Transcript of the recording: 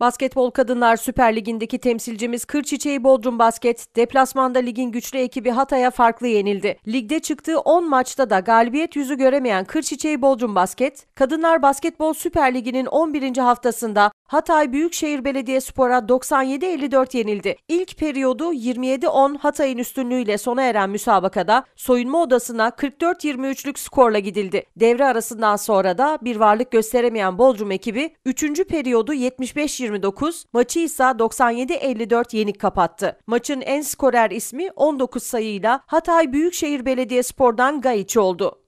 Basketbol Kadınlar Süper Ligi'ndeki temsilcimiz Kırçiçeği Bodrum Basket, deplasmanda ligin güçlü ekibi Hatay'a farklı yenildi. Ligde çıktığı 10 maçta da galibiyet yüzü göremeyen Kırçiçeği Bodrum Basket, Kadınlar Basketbol Süper Ligi'nin 11. haftasında Hatay Büyükşehir Belediyespor'a 97-54 yenildi. İlk periyodu 27-10 Hatay'ın üstünlüğüyle sona eren müsabakada soyunma odasına 44-23'lük skorla gidildi. Devre arasından sonra da bir varlık gösteremeyen Bodrum ekibi 3. periyodu 75 23-29, maçı ise 97-54 yenik kapattı. Maçın en skorer ismi 19 sayıyla Hatay Büyükşehir Belediyespor'dan Gaiç oldu.